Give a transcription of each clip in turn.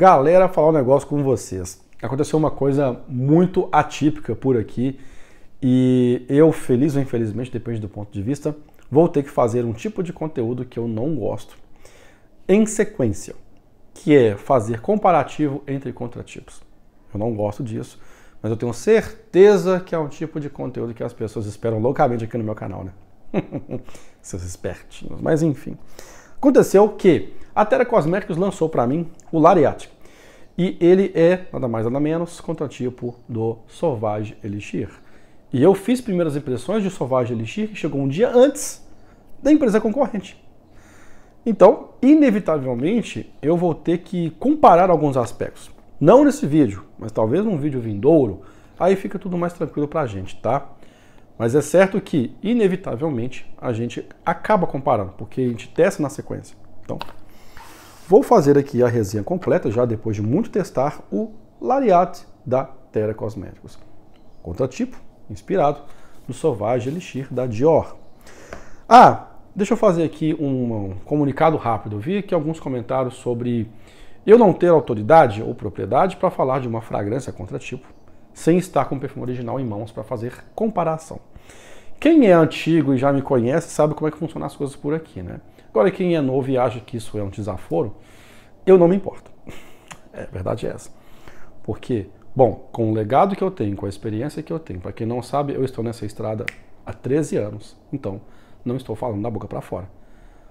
Galera, falar um negócio com vocês. Aconteceu uma coisa muito atípica por aqui e eu, feliz ou infelizmente, depende do ponto de vista, vou ter que fazer um tipo de conteúdo que eu não gosto em sequência, que é fazer comparativo entre contratipos. Eu não gosto disso, mas eu tenho certeza que é um tipo de conteúdo que as pessoas esperam loucamente aqui no meu canal, né? Seus espertinhos. Mas enfim. Aconteceu que a Tera Cosméticos lançou para mim o Lariat. E ele é, nada mais nada menos, contratipo do Sauvage Elixir. E eu fiz primeiras impressões de Sauvage Elixir, que chegou um dia antes da empresa concorrente. Então, inevitavelmente, eu vou ter que comparar alguns aspectos. Não nesse vídeo, mas talvez num vídeo vindouro, aí fica tudo mais tranquilo para a gente, tá? Mas é certo que, inevitavelmente, a gente acaba comparando, porque a gente testa na sequência. Então, Vou fazer aqui a resenha completa, já depois de muito testar, o Lariat da Terra Cosméticos. Contratipo, inspirado no Sauvage Elixir da Dior. Ah, deixa eu fazer aqui um, comunicado rápido. Eu vi aqui alguns comentários sobre eu não ter autoridade ou propriedade para falar de uma fragrância contratipo sem estar com o perfume original em mãos para fazer comparação. Quem é antigo e já me conhece sabe como é que funcionam as coisas por aqui, né? Agora, quem é novo e acha que isso é um desaforo, eu não me importo. É, a verdade é essa. Porque, bom, com o legado que eu tenho, com a experiência que eu tenho, para quem não sabe, eu estou nessa estrada há 13 anos. Então, não estou falando da boca para fora.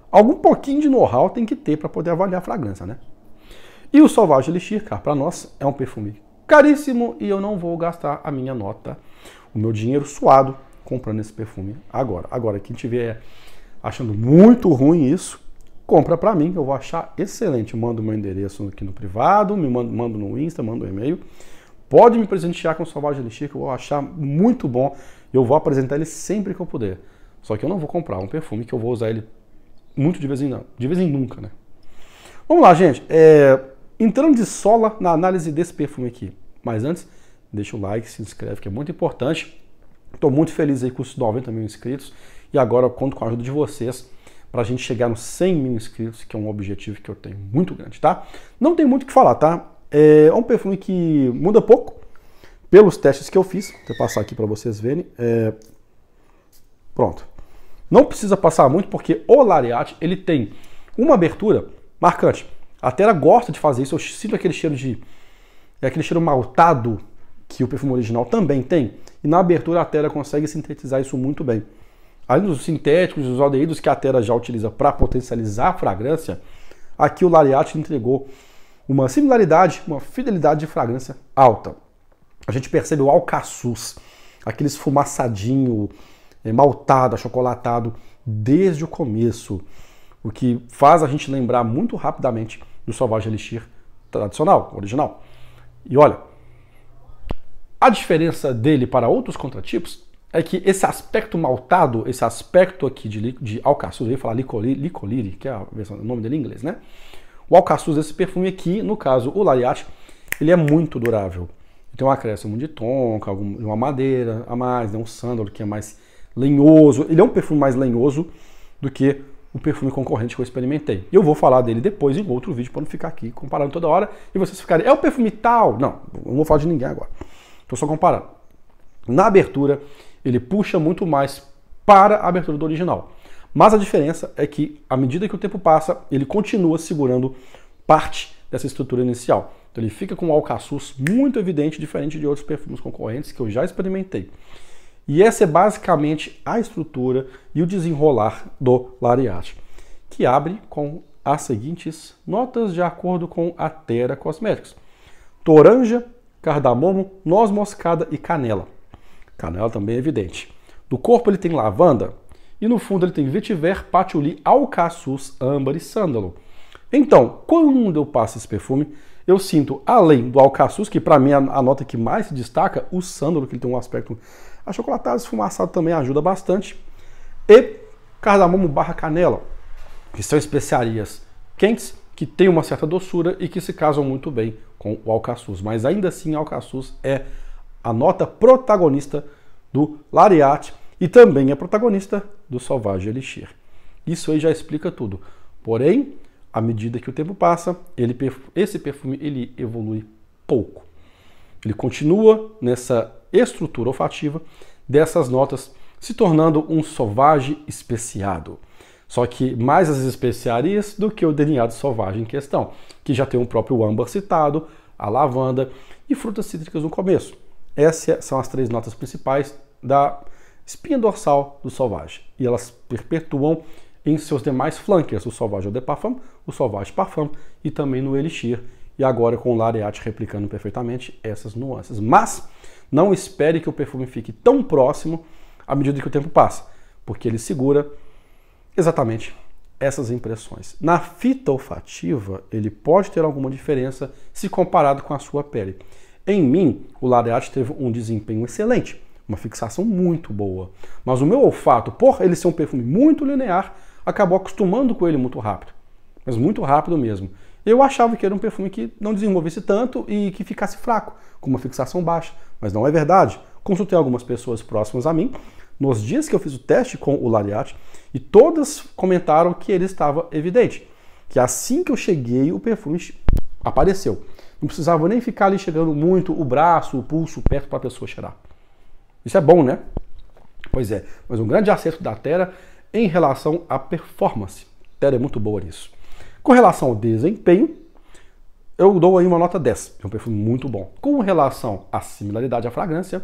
Algum pouquinho de know-how tem que ter para poder avaliar a fragrância, né? E o Sauvage Elixir, cara, para nós é um perfume caríssimo e eu não vou gastar a minha nota, o meu dinheiro suado comprando esse perfume agora. Agora, quem tiver achando muito ruim isso, compra para mim, que eu vou achar excelente. Manda o meu endereço aqui no privado, me manda, manda no Insta, manda um e-mail. Pode me presentear com o Salvagem Elixir, que eu vou achar muito bom. Eu vou apresentar ele sempre que eu puder. Só que eu não vou comprar um perfume que eu vou usar ele muito de vez em, não, de vez em nunca, né? Vamos lá, gente. É, entrando de sola na análise desse perfume aqui. Mas antes, deixa o like, se inscreve, que é muito importante. Estou muito feliz aí com os 90 mil inscritos. E agora eu conto com a ajuda de vocês para a gente chegar nos 100 mil inscritos, que é um objetivo que eu tenho muito grande, tá? Não tem muito o que falar, tá? É, é um perfume que muda pouco, pelos testes que eu fiz, vou passar aqui para vocês verem. É... Pronto. Não precisa passar muito porque o Lariat ele tem uma abertura marcante. A Tera gosta de fazer isso. Eu sinto aquele cheiro de é aquele cheiro maltado que o perfume original também tem. E na abertura a Tera consegue sintetizar isso muito bem além dos sintéticos, os aldeídos que a Terra já utiliza para potencializar a fragrância, aqui o Lariat entregou uma similaridade, uma fidelidade de fragrância alta. A gente percebe o alcaçuz, aquele esfumaçadinho, eh, maltado, achocolatado, desde o começo, o que faz a gente lembrar muito rapidamente do Sauvage Elixir tradicional, original. E olha, a diferença dele para outros contratipos é que esse aspecto maltado, esse aspecto aqui de, de alcaçuz, eu ia falar licoliri, licoliri que é a versão, o nome dele em inglês, né? O alcaçuz desse perfume aqui, no caso o Lariat, ele é muito durável. Tem um acréscimo de tonca, de uma madeira a mais, né? um sândalo que é mais lenhoso. Ele é um perfume mais lenhoso do que o perfume concorrente que eu experimentei. Eu vou falar dele depois em outro vídeo para não ficar aqui comparando toda hora e vocês ficarem, é o perfume tal? Não, não vou falar de ninguém agora. Estou só comparando. Na abertura, ele puxa muito mais para a abertura do original. Mas a diferença é que, à medida que o tempo passa, ele continua segurando parte dessa estrutura inicial. Então ele fica com um alcaçuz muito evidente, diferente de outros perfumes concorrentes que eu já experimentei. E essa é basicamente a estrutura e o desenrolar do Lariat, que abre com as seguintes notas de acordo com a Terra Cosméticos. Toranja, cardamomo, noz moscada e canela. Canela também é evidente. Do corpo ele tem lavanda e no fundo ele tem vetiver, patchouli, alcaçuz, âmbar e sândalo. Então, quando eu passo esse perfume, eu sinto, além do alcaçuz, que para mim é a nota que mais se destaca, o sândalo, que ele tem um aspecto achocolatado, esfumaçado também ajuda bastante, e cardamomo barra canela, que são especiarias quentes, que têm uma certa doçura e que se casam muito bem com o alcaçuz. Mas ainda assim, alcaçuz é a nota protagonista do Lariat e também é protagonista do Selvagem Elixir. Isso aí já explica tudo. Porém, à medida que o tempo passa, ele, esse perfume ele evolui pouco. Ele continua nessa estrutura olfativa dessas notas, se tornando um Sauvage especiado. Só que mais as especiarias do que o DNA do Sauvage em questão, que já tem o próprio âmbar citado, a lavanda e frutas cítricas no começo. Essas são as três notas principais da espinha dorsal do selvagem. E elas perpetuam em seus demais flanques, o selvagem de parfum, o selvagem parfum e também no elixir. E agora com o Lariat replicando perfeitamente essas nuances. Mas não espere que o perfume fique tão próximo à medida que o tempo passa, porque ele segura exatamente essas impressões. Na fita olfativa, ele pode ter alguma diferença se comparado com a sua pele. Em mim, o Lareate teve um desempenho excelente, uma fixação muito boa. Mas o meu olfato, por ele ser um perfume muito linear, acabou acostumando com ele muito rápido. Mas muito rápido mesmo. Eu achava que era um perfume que não desenvolvesse tanto e que ficasse fraco, com uma fixação baixa. Mas não é verdade. Consultei algumas pessoas próximas a mim nos dias que eu fiz o teste com o Lariat e todas comentaram que ele estava evidente. Que assim que eu cheguei, o perfume apareceu. Não precisava nem ficar ali chegando muito o braço, o pulso perto para a pessoa cheirar. Isso é bom, né? Pois é, mas um grande acerto da Terra em relação à performance. A Terra é muito boa nisso. Com relação ao desempenho, eu dou aí uma nota 10. É um perfume muito bom. Com relação à similaridade à fragrância,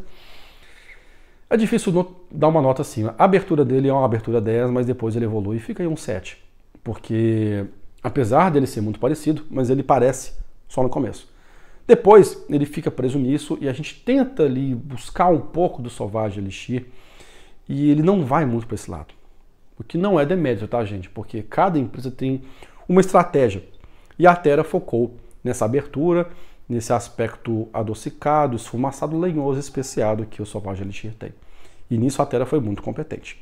é difícil dar uma nota assim A abertura dele é uma abertura 10, mas depois ele evolui e fica aí um 7. Porque, apesar dele ser muito parecido, mas ele parece só no começo. Depois ele fica preso nisso e a gente tenta ali buscar um pouco do Selvagem Elixir e ele não vai muito para esse lado. O que não é demérito, tá, gente? Porque cada empresa tem uma estratégia. E a Terra focou nessa abertura, nesse aspecto adocicado, esfumaçado, lenhoso, especiado que o selvagem Elixir tem. E nisso a Terra foi muito competente.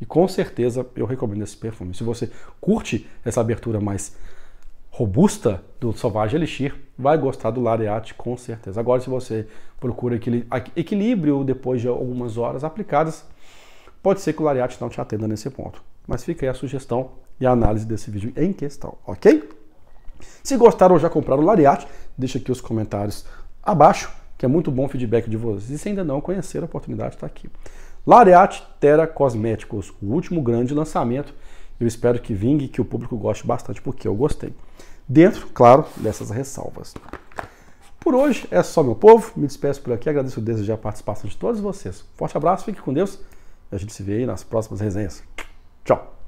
E com certeza eu recomendo esse perfume. Se você curte essa abertura mais robusta do Sauvage Elixir, vai gostar do Lariat com certeza. Agora, se você procura aquele equilíbrio depois de algumas horas aplicadas, pode ser que o Lariat não te atenda nesse ponto. Mas fica aí a sugestão e a análise desse vídeo em questão, ok? Se gostaram ou já compraram o Lariat, deixa aqui os comentários abaixo, que é muito bom o feedback de vocês. E se ainda não conhecer, a oportunidade está aqui. Lariat Terra Cosméticos, o último grande lançamento. Eu espero que vingue, que o público goste bastante, porque eu gostei dentro, claro, dessas ressalvas. Por hoje é só, meu povo. Me despeço por aqui. Agradeço desde já a participação de todos vocês. Forte abraço, fique com Deus e a gente se vê aí nas próximas resenhas. Tchau!